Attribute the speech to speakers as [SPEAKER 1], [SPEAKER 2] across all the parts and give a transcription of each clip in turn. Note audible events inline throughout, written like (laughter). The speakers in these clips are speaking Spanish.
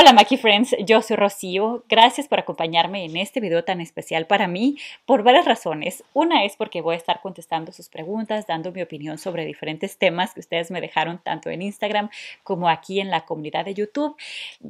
[SPEAKER 1] Hola Maki Friends, yo soy Rocío. Gracias por acompañarme en este video tan especial para mí por varias razones. Una es porque voy a estar contestando sus preguntas, dando mi opinión sobre diferentes temas que ustedes me dejaron tanto en Instagram como aquí en la comunidad de YouTube.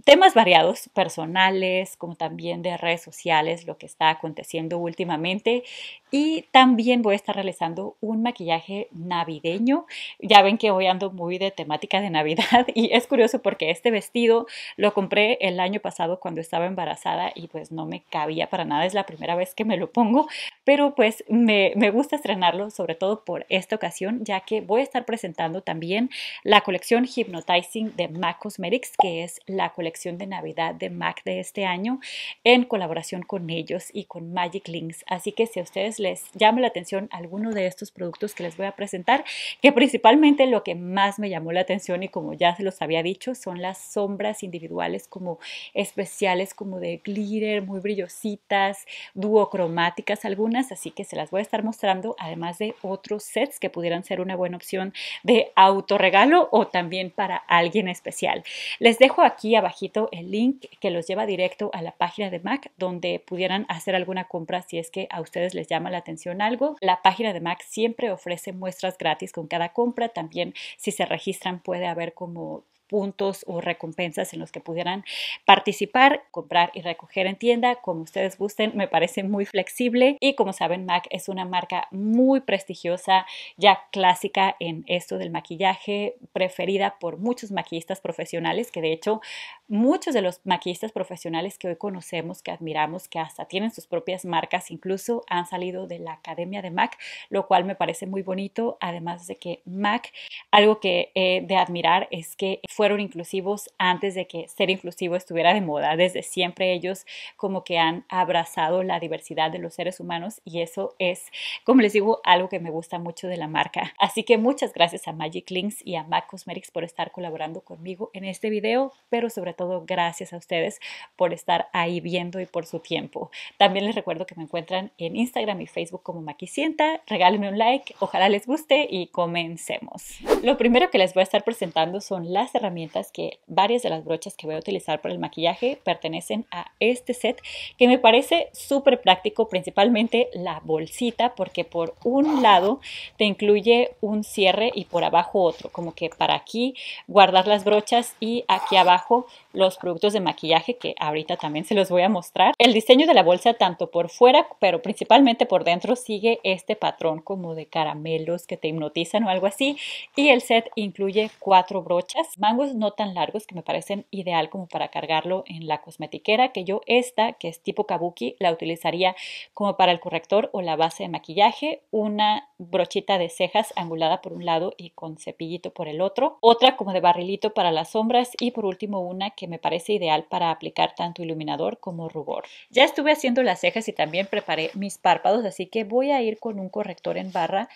[SPEAKER 1] Temas variados, personales, como también de redes sociales, lo que está aconteciendo últimamente. Y también voy a estar realizando un maquillaje navideño. Ya ven que hoy ando muy de temática de Navidad (laughs) y es curioso porque este vestido lo compré el año pasado cuando estaba embarazada y pues no me cabía para nada. Es la primera vez que me lo pongo, pero pues me, gusta estrenarlo sobre todo por esta ocasión ya que voy a estar presentando también la colección Hypnotizing de MAC Cosmetics que es la colección de Navidad de MAC de este año en colaboración con ellos y con Magic Links. Así que si ustedes les llama la atención alguno de estos productos que les voy a presentar, que principalmente lo que más me llamó la atención y como ya se los había dicho, son las sombras individuales como especiales, como de glitter, muy brillositas, duocromáticas algunas, así que se las voy a estar mostrando, además de otros sets que pudieran ser una buena opción de autorregalo o también para alguien especial. Les dejo aquí abajito el link que los lleva directo a la página de Mac, donde pudieran hacer alguna compra si es que a ustedes les llama la atención algo, la página de Mac siempre ofrece muestras gratis con cada compra. También si se registran puede haber como puntos o recompensas en los que pudieran participar, comprar y recoger en tienda, como ustedes gusten, me parece muy flexible y como saben MAC es una marca muy prestigiosa, ya clásica en esto del maquillaje, preferida por muchos maquillistas profesionales, que de hecho muchos de los maquillistas profesionales que hoy conocemos, que admiramos, que hasta tienen sus propias marcas, incluso han salido de la academia de MAC, lo cual me parece muy bonito, además de que MAC, algo que he de admirar es que fueron inclusivos antes de que ser inclusivo estuviera de moda. Desde siempre ellos como que han abrazado la diversidad de los seres humanos y eso es, como les digo, algo que me gusta mucho de la marca. Así que muchas gracias a Magic Links y a MAC Cosmetics por estar colaborando conmigo en este video, pero sobre todo gracias a ustedes por estar ahí viendo y por su tiempo. También les recuerdo que me encuentran en Instagram y Facebook como Maquisienta. Regálenme un like, ojalá les guste y comencemos. Lo primero que les voy a estar presentando son las herramientas que varias de las brochas que voy a utilizar para el maquillaje pertenecen a este set que me parece súper práctico, principalmente la bolsita, porque por un lado te incluye un cierre y por abajo otro, como que para aquí guardar las brochas y aquí abajo los productos de maquillaje que ahorita también se los voy a mostrar. El diseño de la bolsa tanto por fuera, pero principalmente por dentro sigue este patrón como de caramelos que te hipnotizan o algo así. Y el set incluye cuatro brochas, mangos no tan largos que me parecen ideal como para cargarlo en la cosmetiquera, que yo esta, que es tipo kabuki, la utilizaría como para el corrector o la base de maquillaje, una brochita de cejas angulada por un lado y con cepillito por el otro, otra como de barrilito para las sombras y por último una que me parece ideal para aplicar tanto iluminador como rubor. Ya estuve haciendo las cejas y también preparé mis párpados, así que voy a ir con un corrector en barra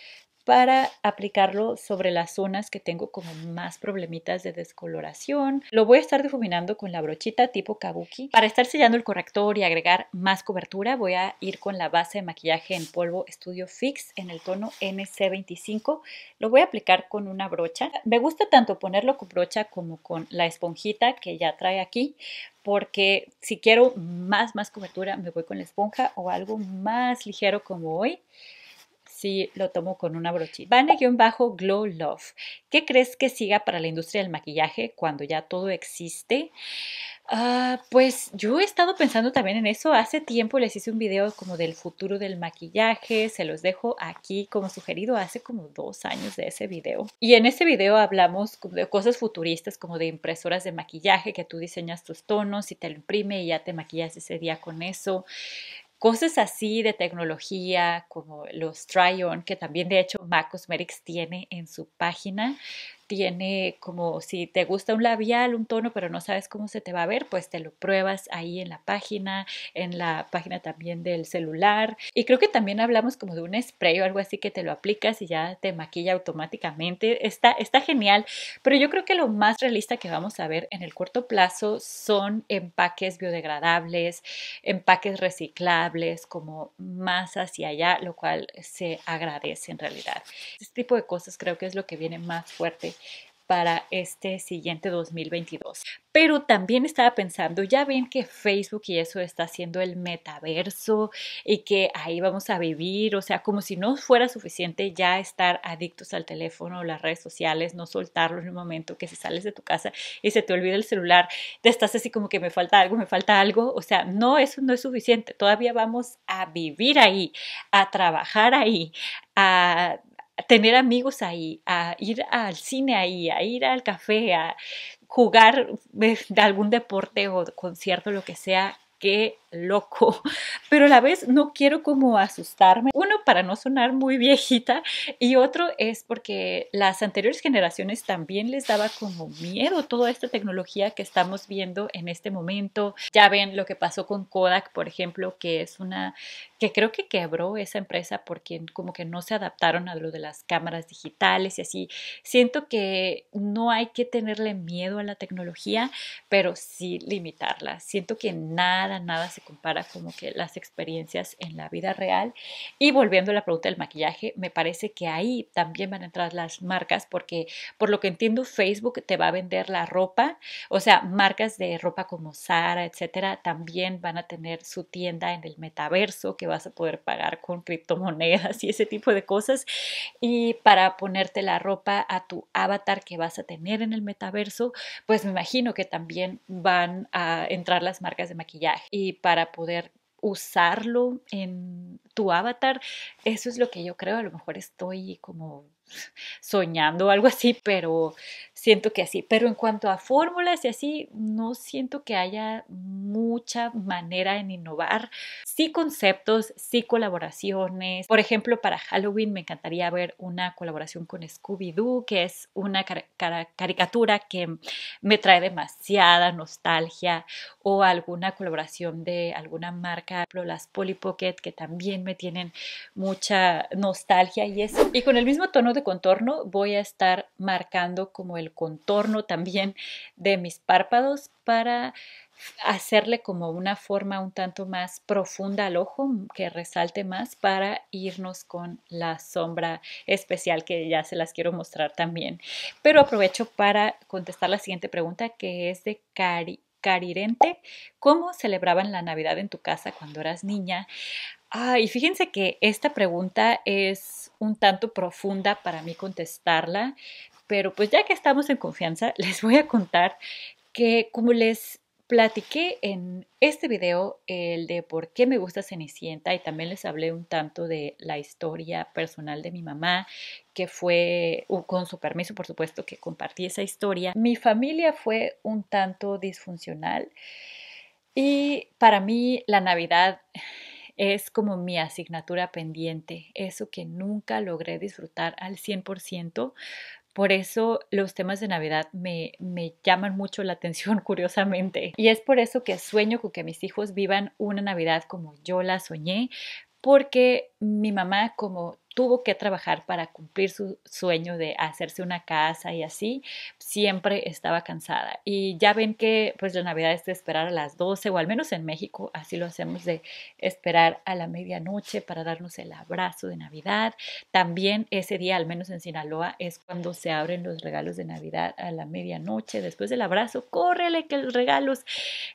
[SPEAKER 1] para aplicarlo sobre las zonas que tengo como más problemitas de descoloración. Lo voy a estar difuminando con la brochita tipo kabuki. Para estar sellando el corrector y agregar más cobertura voy a ir con la base de maquillaje en polvo Studio Fix en el tono NC25. Lo voy a aplicar con una brocha. Me gusta tanto ponerlo con brocha como con la esponjita que ya trae aquí porque si quiero más, más cobertura me voy con la esponja o algo más ligero como hoy sí lo tomo con una brochita. Vane-Glow bajo Love. ¿Qué crees que siga para la industria del maquillaje cuando ya todo existe? Ah, pues yo he estado pensando también en eso. Hace tiempo les hice un video como del futuro del maquillaje. Se los dejo aquí como sugerido hace como dos años de ese video. Y en ese video hablamos de cosas futuristas como de impresoras de maquillaje que tú diseñas tus tonos y te lo imprime y ya te maquillas ese día con eso. Cosas así de tecnología como los try-on, que también de hecho Mac Cosmetics tiene en su página, tiene como si te gusta un labial, un tono, pero no sabes cómo se te va a ver, pues te lo pruebas ahí en la página, en la página también del celular. Y creo que también hablamos como de un spray o algo así que te lo aplicas y ya te maquilla automáticamente. Está, está genial, pero yo creo que lo más realista que vamos a ver en el corto plazo son empaques biodegradables, empaques reciclables, como más hacia allá, lo cual se agradece en realidad. Este tipo de cosas creo que es lo que viene más fuerte para este siguiente 2022. Pero también estaba pensando, ya ven que Facebook y eso está haciendo el metaverso y que ahí vamos a vivir, o sea, como si no fuera suficiente ya estar adictos al teléfono, o las redes sociales, no soltarlo en el momento que si sales de tu casa y se te olvida el celular, te estás así como que me falta algo, me falta algo, o sea, no, eso no es suficiente, todavía vamos a vivir ahí, a trabajar ahí, a tener amigos ahí, a ir al cine ahí, a ir al café, a jugar pues, de algún deporte o concierto, lo que sea, que loco, (laughs) pero a la vez no quiero como asustarme. Uno para no sonar muy viejita y otro es porque las anteriores generaciones también les daba como miedo toda esta tecnología que estamos viendo en este momento. Ya ven lo que pasó con Kodak, por ejemplo, que es una que creo que quebró esa empresa porque como que no se adaptaron a lo de las cámaras digitales y así. Siento que no hay que tenerle miedo a la tecnología, pero sí limitarla. Siento que nada, nada se compara como que las experiencias en la vida real. Y volviendo a la pregunta del maquillaje, me parece que ahí también van a entrar las marcas porque por lo que entiendo Facebook te va a vender la ropa, o sea, marcas de ropa como Zara, etcétera, también van a tener su tienda en el metaverso que vas a poder pagar con criptomonedas y ese tipo de cosas y para ponerte la ropa a tu avatar que vas a tener en el metaverso, pues me imagino que también van a entrar las marcas de maquillaje y para para poder usarlo en tu avatar. Eso es lo que yo creo, a lo mejor estoy como soñando o algo así, pero siento que así. Pero en cuanto a fórmulas y así, no siento que haya mucha manera en innovar. Sí conceptos, sí colaboraciones. Por ejemplo, para Halloween me encantaría ver una colaboración con Scooby-Doo, que es una caricatura que me trae demasiada nostalgia. O alguna colaboración de alguna marca, por las Polly Pocket, que también me tienen mucha nostalgia y eso. Y con el mismo tono de contorno voy a estar marcando como el contorno también de mis párpados para hacerle como una forma un tanto más profunda al ojo mm, que resalte más para irnos con la sombra especial que ya se las quiero mostrar también. Pero aprovecho para contestar la siguiente pregunta que es de Cari. Carirente, ¿cómo celebraban la Navidad en tu casa cuando eras niña? Ah, y fíjense que esta pregunta es un tanto profunda para mí contestarla, pero pues ya que estamos en confianza, (laughs) les voy a contar que como les platiqué en este video el de por qué me gusta Cenicienta y también les hablé un tanto de la historia personal de mi mamá, que fue, con su permiso por supuesto, que compartí esa historia. Mi familia fue un tanto disfuncional y para mí la Navidad es como mi asignatura pendiente, eso que nunca logré disfrutar al 100%, por eso los temas de Navidad me, llaman mucho la atención, (laughs) curiosamente. Y es por eso que sueño con que mis hijos vivan una Navidad como yo la soñé, porque mi mamá, como tuvo que trabajar para cumplir su sueño de hacerse una casa y así, siempre estaba cansada. Y ya ven que pues la Navidad es de esperar a las 12 o al menos en México así lo hacemos de esperar a la medianoche para darnos el abrazo de Navidad. También ese día, al menos en Sinaloa, es cuando se abren los regalos de Navidad a la medianoche. Después del abrazo, córrele que los regalos.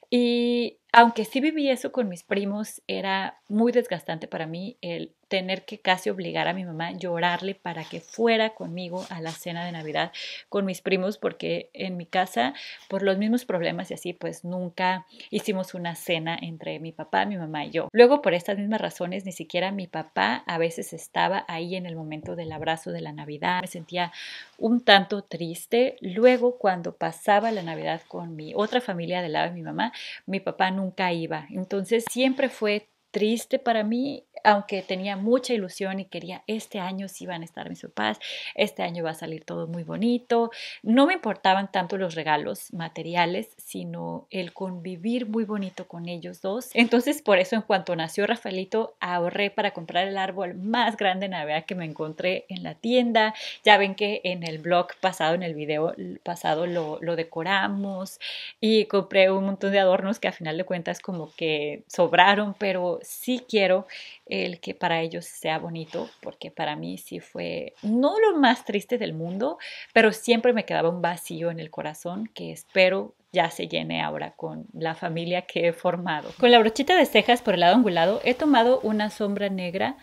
[SPEAKER 1] Y aunque sí viví eso con mis primos, era muy desgastante para mí el tener que casi obligar a mi mamá, a llorarle para que fuera conmigo a la cena de Navidad con mis primos, porque en mi casa, por los mismos problemas y así, pues nunca hicimos una cena entre mi papá, mi mamá y yo. Luego, por estas mismas razones, ni siquiera mi papá a veces estaba ahí en el momento del abrazo de la Navidad. Me sentía un tanto triste. Luego, cuando pasaba la Navidad con mi otra familia del lado de mi mamá, mi papá nunca iba. Entonces, siempre fue triste para mí, aunque tenía mucha ilusión y quería, este año sí van a estar mis papás, este año va a salir todo muy bonito. No me importaban tanto los regalos materiales, sino el convivir muy bonito con ellos dos. Entonces, por eso en cuanto nació Rafaelito, ahorré para comprar el árbol más grande de Navidad que me encontré en la tienda. Ya ven que en el blog pasado, en el video pasado, lo, lo decoramos y compré un montón de adornos que a final de cuentas como que sobraron, pero sí quiero el que para ellos sea bonito, porque para mí sí fue no lo más triste del mundo, pero siempre me quedaba un vacío en el corazón que espero ya se llene ahora con la familia que he formado. Con la brochita de cejas por el lado angulado he tomado una sombra negra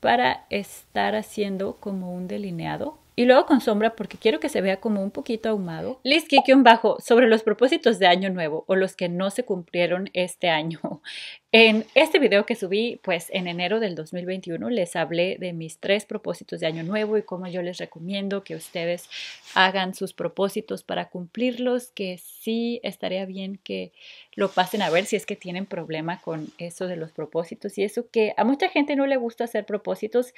[SPEAKER 1] para estar haciendo como un delineado y luego con sombra porque quiero que se vea como un poquito ahumado. Liz Kikion bajo sobre los propósitos de año nuevo o los que no se cumplieron este año. (laughs) En este video que subí, pues en enero del 2021, les hablé de mis tres propósitos de año nuevo y cómo yo les recomiendo que ustedes hagan sus propósitos para cumplirlos, que sí estaría bien que lo pasen a ver si es que tienen problema con eso de los propósitos y eso que a mucha gente no le gusta hacer propósitos,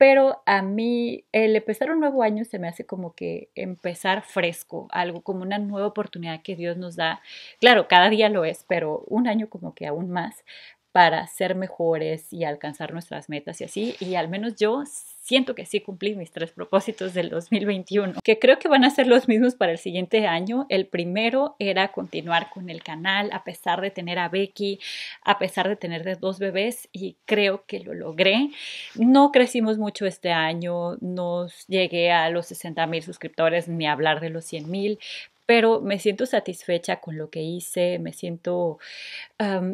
[SPEAKER 1] pero a mí el empezar un nuevo año se me hace como que empezar fresco, algo como una nueva oportunidad que Dios nos da. Claro, cada día lo es, pero un año como que aún más para ser mejores y alcanzar nuestras metas y así. Y al menos yo siento que sí cumplí mis tres propósitos del 2021, que creo que van a ser los mismos para el siguiente año. El primero era continuar con el canal a pesar de tener a Becky, a pesar de tener dos bebés y creo que lo logré. No crecimos mucho este año, no llegué a los 60 mil suscriptores ni hablar de los 100 mil, pero me siento satisfecha con lo que hice, me siento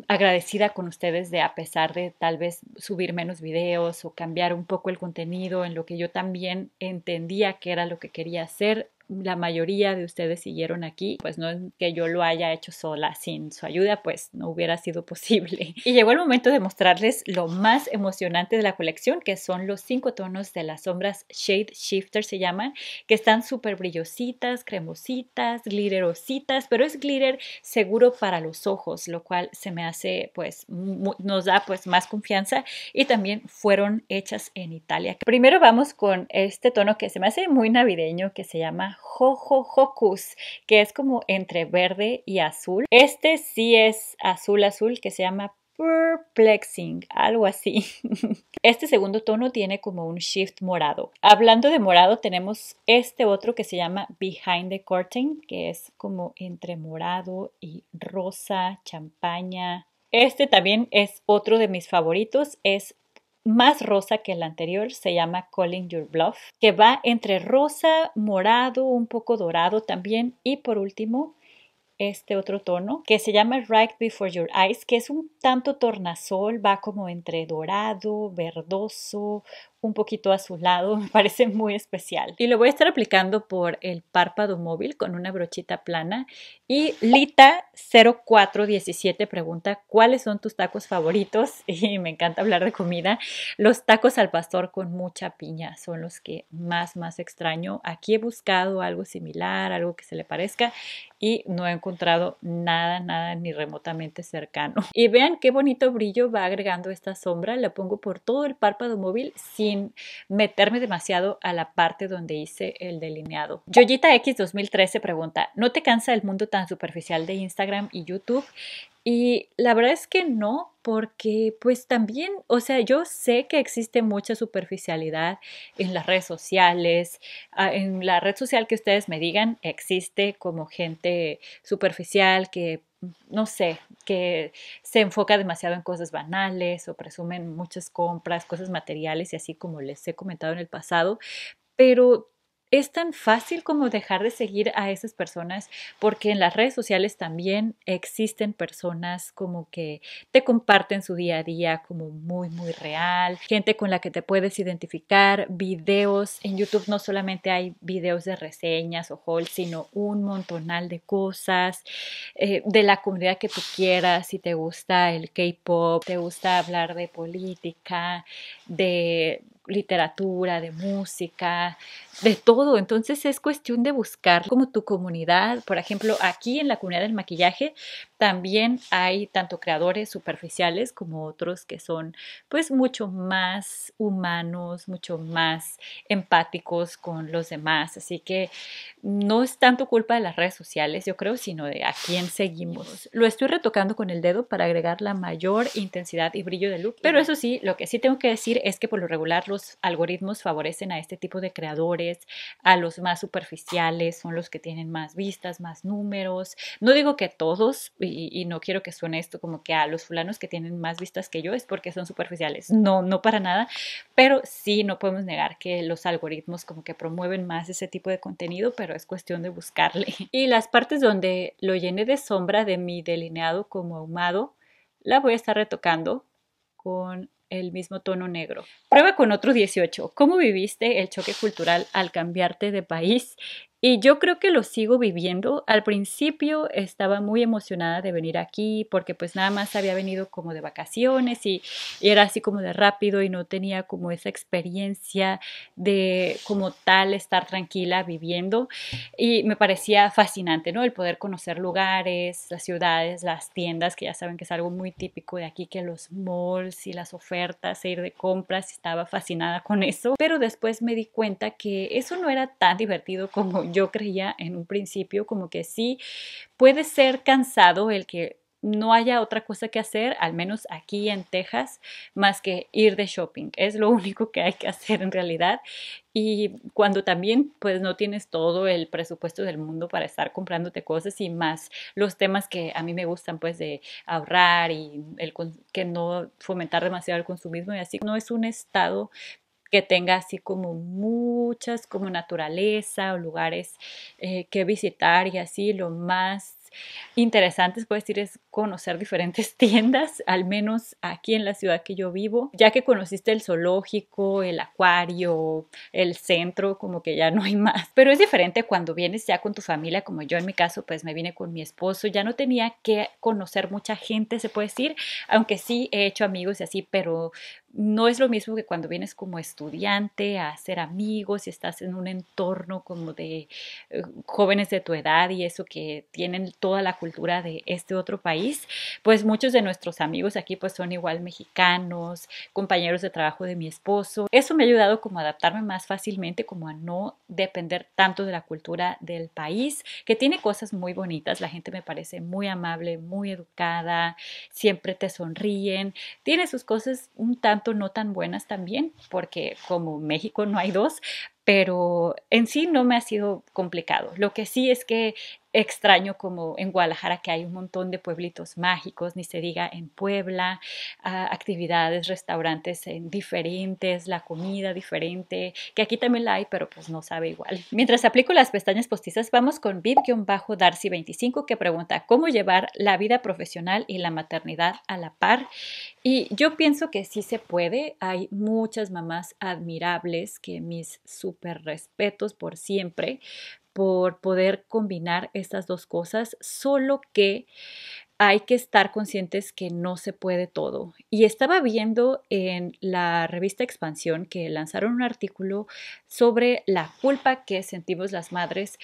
[SPEAKER 1] agradecida con ustedes de a pesar de tal vez subir menos videos o cambiar un poco el contenido en lo que yo también entendía que era lo que quería hacer, la mayoría de ustedes siguieron aquí, pues no es que yo lo haya hecho sola, sin su ayuda, pues no hubiera sido posible. (laughs) Y llegó el momento de mostrarles lo más emocionante de la colección, que son los cinco tonos de las sombras Shade Shifter se llaman, que están súper brillositas, cremositas, glitterositas, pero es glitter seguro para los ojos, lo cual se me hace, pues, nos da pues más confianza y también fueron hechas en Italia. Primero vamos con este tono que se me hace muy navideño, que se llama que es como entre verde y azul. Este sí es azul azul, que se llama perplexing, algo así. (laughs) Este segundo tono tiene como un shift morado. Hablando de morado, tenemos este otro que se llama Behind the Curtain, que es como entre morado y rosa, champaña. Este también es otro de mis favoritos, es más rosa que el anterior, se llama Calling Your Bluff, que va entre rosa, morado, un poco dorado también y por último este otro tono que se llama Right Before Your Eyes, que es un tanto tornasol, va como entre dorado, verdoso, un poquito azulado. (laughs) me parece muy especial. Y lo voy a estar aplicando por el párpado móvil con una brochita plana. Y Lita0417 pregunta, ¿cuáles son tus tacos favoritos? (laughs) Y me encanta hablar de comida. Los tacos al pastor con mucha piña son los que más, más extraño. Aquí he buscado algo similar, algo que se le parezca y no he encontrado nada, nada ni remotamente cercano. Y vean qué bonito brillo va agregando esta sombra. La pongo por todo el párpado móvil sin meterme demasiado a la parte donde hice el delineado. Yoyita X 2013 pregunta, ¿no te cansa el mundo tan superficial de Instagram y YouTube? Y la verdad es que no, porque pues también, o sea, yo sé que existe mucha superficialidad en las redes sociales, ah, en la red social que ustedes me digan, existe como gente superficial que no sé, que se enfoca demasiado en cosas banales o presumen muchas compras, cosas materiales y así como les he comentado en el pasado, pero es tan fácil como dejar de seguir a esas personas porque en las redes sociales también existen personas como que te comparten su día a día como muy, muy real, gente con la que te puedes identificar, videos. En YouTube no solamente hay videos de reseñas o hauls, sino un montonal de cosas eh, de la comunidad que tú quieras, si te gusta el K-Pop, te gusta hablar de política, de literatura, de música, de todo. Entonces es cuestión de buscar como tu comunidad. Por ejemplo, aquí en la comunidad del maquillaje también hay tanto creadores superficiales como otros que son pues mucho más humanos, mucho más empáticos con los demás. Así que no es tanto culpa de las redes sociales, yo creo, sino de a quién seguimos. Lo estoy retocando con el dedo para agregar la mayor intensidad y brillo de look. Pero eso sí, lo que sí tengo que decir es que por lo regular los algoritmos favorecen a este tipo de creadores, a los más superficiales, son los que tienen más vistas, más números. No digo que todos, y, no quiero que suene esto como que a ah, los fulanos que tienen más vistas que yo es porque son superficiales. No, no para nada, pero sí no podemos negar que los algoritmos como que promueven más ese tipo de contenido, pero es cuestión de buscarle. (laughs) Y las partes donde lo llené de sombra de mi delineado como ahumado, la voy a estar retocando con el mismo tono negro. Prueba con otro 18. ¿Cómo viviste el choque cultural al cambiarte de país y yo creo que lo sigo viviendo. Al principio estaba muy emocionada de venir aquí porque pues nada más había venido como de vacaciones y, era así como de rápido y no tenía como esa experiencia de como tal estar tranquila viviendo. Y me parecía fascinante, ¿no? El poder conocer lugares, las ciudades, las tiendas, que ya saben que es algo muy típico de aquí, que los malls y las ofertas, e ir de compras, estaba fascinada con eso. Pero después me di cuenta que eso no era tan divertido como yo creía en un principio como que sí puede ser cansado el que no haya otra cosa que hacer, al menos aquí en Texas, más que ir de shopping. Es lo (laughs) único que hay que hacer en realidad. Y cuando también pues no tienes todo el presupuesto del mundo para estar comprándote cosas y más los temas que a mí me gustan pues de ahorrar y el que no fomentar demasiado el consumismo y así no es un estado que tenga así como muchas, como naturaleza o lugares eh, que visitar y así lo más interesante, puedo decir, es conocer diferentes (laughs) tiendas, al menos aquí en la ciudad que yo vivo, ya que conociste el zoológico, el acuario, el centro, como que ya no hay (laughs) más. Pero es diferente cuando vienes ya con tu familia, como yo en mi caso, pues me vine con mi esposo, ya no tenía que conocer mucha gente, se puede decir, aunque sí he hecho amigos y así, pero no es lo mismo que cuando vienes como estudiante a hacer amigos y estás en un entorno como de eh, jóvenes de tu edad y eso que tienen toda la cultura de este otro país pues muchos de nuestros amigos aquí pues son igual mexicanos, compañeros de trabajo de mi esposo. Eso me ha ayudado como a adaptarme más fácilmente, como a no depender tanto de la cultura del país, que tiene cosas muy bonitas. La gente me parece muy amable, muy educada, siempre te sonríen. Tiene sus cosas un tanto no tan buenas también, porque como México no hay dos, pero en sí no me ha sido complicado. Lo que sí es que extraño como en Guadalajara que hay un montón de pueblitos mágicos, ni se diga en Puebla, ah, actividades, restaurantes en diferentes, la comida diferente, que aquí también la hay, pero pues no sabe igual. Mientras aplico las pestañas postizas, vamos con Bajo darcy 25 que pregunta cómo llevar la vida profesional y la maternidad a la par y yo pienso que sí se puede. Hay muchas mamás admirables que mis súper respetos por siempre por poder combinar estas dos cosas, solo que hay que estar conscientes que no se puede todo. Y estaba viendo en la revista Expansión que lanzaron un artículo sobre la culpa que sentimos las madres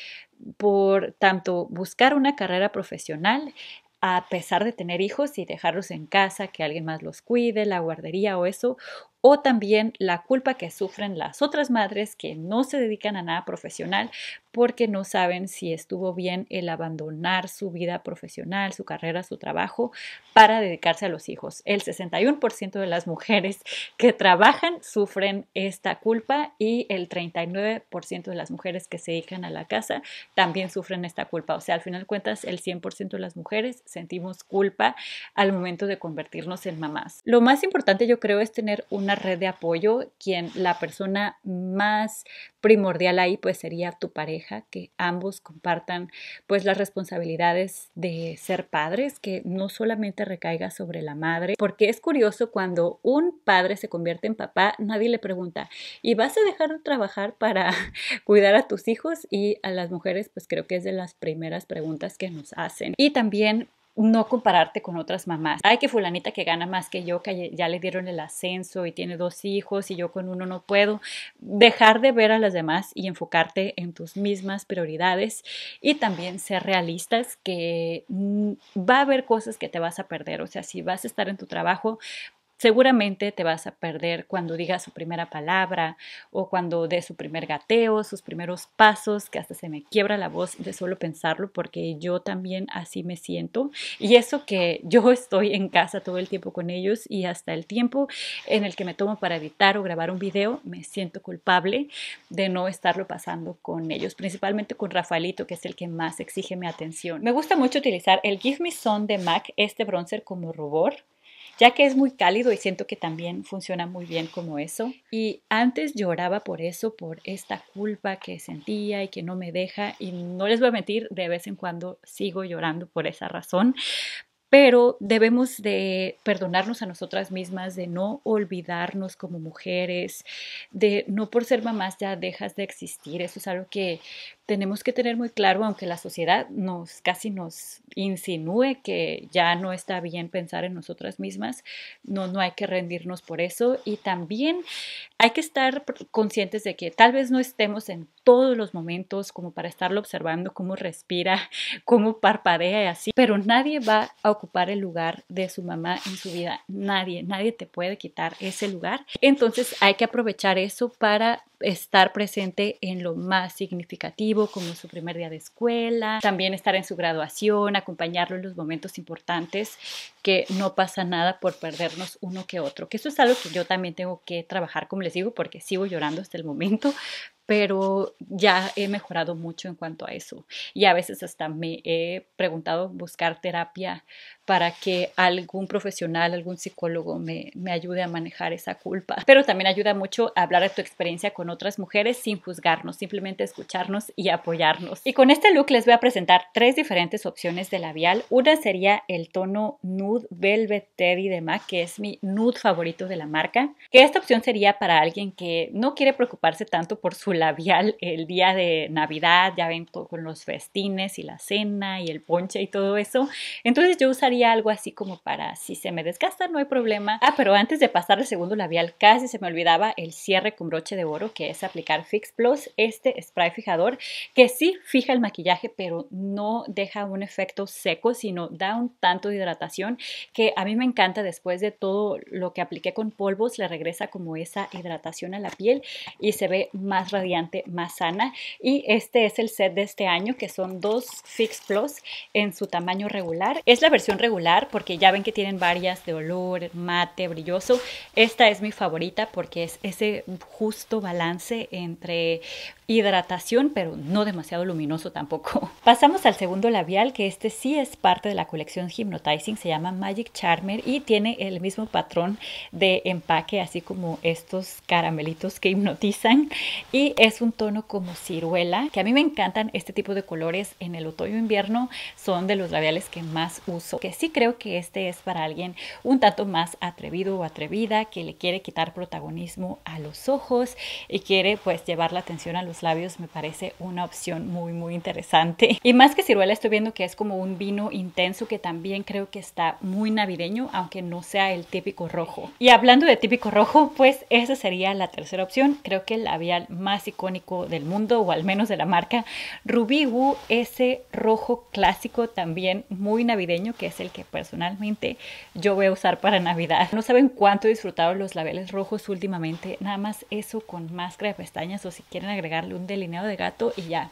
[SPEAKER 1] por tanto buscar una carrera profesional a pesar de tener hijos y dejarlos en casa, que alguien más los cuide, la guardería o eso, o también la culpa que sufren las otras madres que no se dedican a nada profesional porque no saben si estuvo bien el abandonar su vida profesional, su carrera, su trabajo para dedicarse a los hijos. El 61% de las mujeres que trabajan sufren esta culpa y el 39% de las mujeres que se dedican a la casa también sufren esta culpa. O sea, al final cuentas, el 100% de las mujeres sentimos culpa al momento de convertirnos en mamás. Lo más importante yo creo es tener una red de apoyo, quien la persona más primordial ahí pues sería tu pareja, que ambos compartan pues las responsabilidades de ser padres, que no solamente recaiga sobre la madre, porque es curioso cuando un padre se convierte en papá, nadie le pregunta, ¿y vas a dejar de trabajar para (laughs) cuidar a tus hijos? Y a las mujeres pues creo que es de las primeras preguntas que nos hacen. Y también no compararte con otras mamás. Hay que fulanita que gana más que yo, que ya le dieron el ascenso y tiene dos hijos y yo con uno no puedo. Dejar de ver a las demás y enfocarte en tus mismas prioridades y también ser realistas que mm, va a haber cosas que te vas a perder. O sea, si vas a estar en tu trabajo, Seguramente te vas a perder cuando diga su primera palabra o cuando dé su primer gateo, sus primeros pasos, que hasta se me quiebra la voz de solo pensarlo porque yo también así me siento. Y eso que yo (laughs) estoy en casa todo el tiempo con ellos y hasta el tiempo en el que me tomo para editar o grabar un video, me siento culpable de no estarlo pasando con ellos, principalmente con Rafaelito, que es el que más exige mi atención. Me gusta mucho utilizar el Give Me Sun de MAC, este bronzer como rubor ya que es muy cálido y siento que también funciona muy bien como eso. Y antes lloraba por eso, por esta culpa que sentía y que no me deja. Y no les voy a mentir, de vez en cuando sigo llorando por esa razón. Pero debemos de perdonarnos a nosotras mismas, de no olvidarnos como mujeres, de no por ser mamás ya dejas de existir. Eso es algo que tenemos que tener muy claro, aunque la sociedad nos casi nos insinúe que ya no está bien pensar en nosotras mismas, no, no hay que rendirnos por eso y también hay que estar conscientes de que tal vez no estemos en todos los momentos como para estarlo observando, cómo respira, (laughs) cómo parpadea y así, pero nadie va a ocupar el lugar de su mamá en su vida, nadie, nadie te puede quitar ese lugar. Entonces hay que aprovechar eso para estar presente en lo más significativo, como su primer día de escuela, también estar en su graduación, acompañarlo en los momentos importantes, que no pasa nada por perdernos uno que otro, que eso es algo que yo también tengo que trabajar, como les digo, porque sigo llorando hasta el momento, pero ya he mejorado mucho en cuanto a eso. Y a veces hasta me he preguntado buscar terapia para que algún profesional, algún psicólogo me, ayude a manejar esa culpa. Pero también ayuda mucho a hablar de tu experiencia con otras mujeres sin juzgarnos, simplemente escucharnos y apoyarnos. Y con este look les voy a presentar tres diferentes opciones de labial. Una sería el tono Nude Velvet Teddy de MAC, que es mi nude favorito de la marca. Que esta opción sería para alguien que no quiere preocuparse tanto por su labial el día de Navidad, ya ven con los festines y la cena y el ponche y todo eso. Entonces yo usaría algo así como para si se me desgasta, no hay problema. Ah, pero antes de pasar el segundo labial, casi se me olvidaba el cierre con broche de oro, que es aplicar Fix Plus, este spray fijador, que sí fija el maquillaje, pero no deja un efecto seco, sino da un tanto de hidratación que a mí me encanta después de todo lo que apliqué con polvos, le regresa como esa hidratación a la piel y se ve más radiante, más sana. Y este es el set de este año, que son dos Fix Plus en su tamaño regular. Es la versión regular porque ya ven que tienen varias de olor, mate, brilloso. Esta es mi favorita porque es ese justo balance entre hidratación, pero no demasiado luminoso tampoco. (laughs) Pasamos al segundo labial, que este sí es parte de la colección Hypnotizing, se llama Magic Charmer y tiene el mismo patrón de empaque, así como estos caramelitos que hipnotizan. Y es un tono como ciruela, que a mí me encantan este tipo de colores en el otoño-invierno, son de los labiales que más uso, pues sí creo que este es para alguien un tanto más atrevido o atrevida, que le quiere quitar protagonismo a los ojos y quiere pues llevar la atención a los labios, me parece una opción muy muy interesante. Y más que ciruela estoy viendo que es como un vino intenso que también creo que está muy navideño, aunque no sea el típico rojo. Y hablando de típico rojo, pues esa sería la tercera opción. Creo que el labial más icónico del mundo, o al menos de la marca Rubigu, ese rojo clásico también muy navideño que es el que personalmente yo voy a usar para Navidad. No saben cuánto he disfrutado los labeles rojos últimamente, nada más eso con máscara de pestañas o si quieren agregarle un delineado de gato y ya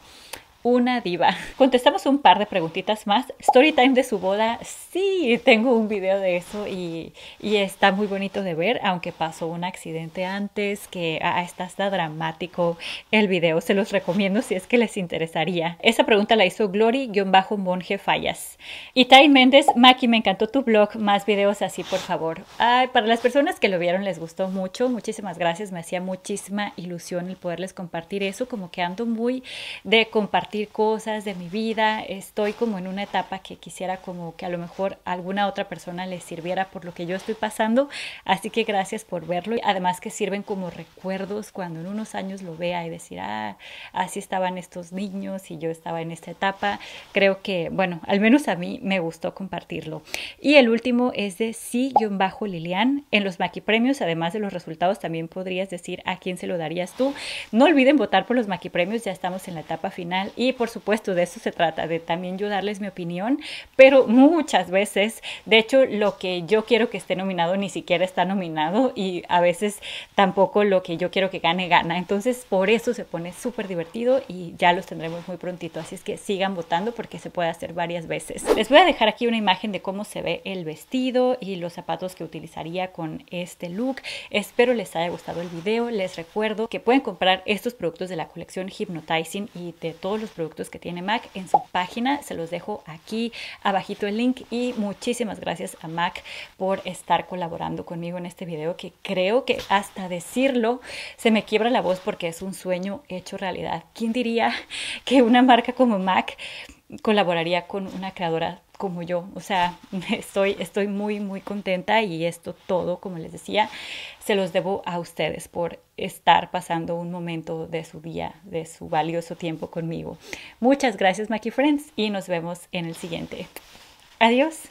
[SPEAKER 1] una diva. Contestamos un par de preguntitas más. Story time de su boda. Sí, tengo un video de eso y, está muy bonito de ver, aunque pasó un accidente antes que ah, ah, hasta está dramático el video. Se los recomiendo si es que les interesaría. Esa pregunta la hizo Glory-Monje Fallas. Y Tai Méndez, Maki, me encantó tu blog. Más videos así, por favor. para las personas que lo vieron les gustó mucho. Muchísimas gracias. Me hacía muchísima ilusión el poderles compartir eso. Como que ando muy de compartir cosas de mi vida, estoy como en una etapa que quisiera como que a lo mejor alguna otra persona le sirviera por lo que yo estoy pasando, así que gracias por verlo, además que sirven como recuerdos cuando en unos años lo vea y decir, ah, así estaban estos niños y yo estaba en esta etapa, creo que, bueno, al menos a mí me gustó compartirlo. Y el último es de bajo lilian en los Maqui Premios, además de los resultados, también podrías decir a quién se lo darías tú. No olviden votar por los Maqui Premios, ya estamos en la etapa final y por supuesto de eso se trata, de también yo darles mi opinión, pero muchas veces, de hecho, lo que yo quiero que esté nominado ni siquiera está nominado y a veces tampoco lo que yo quiero que gane gana. Entonces, por eso se pone súper divertido y ya los tendremos muy prontito. Así es que sigan votando porque se puede hacer varias veces. Les voy a dejar aquí una imagen de cómo se ve el vestido y los zapatos que utilizaría con este look. Espero les haya gustado el video. Les recuerdo que pueden comprar estos productos de la colección Hypnotizing y de todos los productos que tiene Mac en su página. Se los dejo aquí abajito el link y muchísimas gracias a Mac por estar colaborando conmigo en este video que creo que hasta decirlo se me quiebra la voz porque es un sueño hecho realidad. ¿Quién diría que una marca como Mac colaboraría con una creadora como yo. O sea, (laughs) estoy, estoy muy, muy contenta y esto todo, como les decía, se los debo a ustedes por estar pasando un momento de su día, de su valioso tiempo conmigo. Muchas gracias, Maki Friends, y nos vemos en el siguiente. Adiós.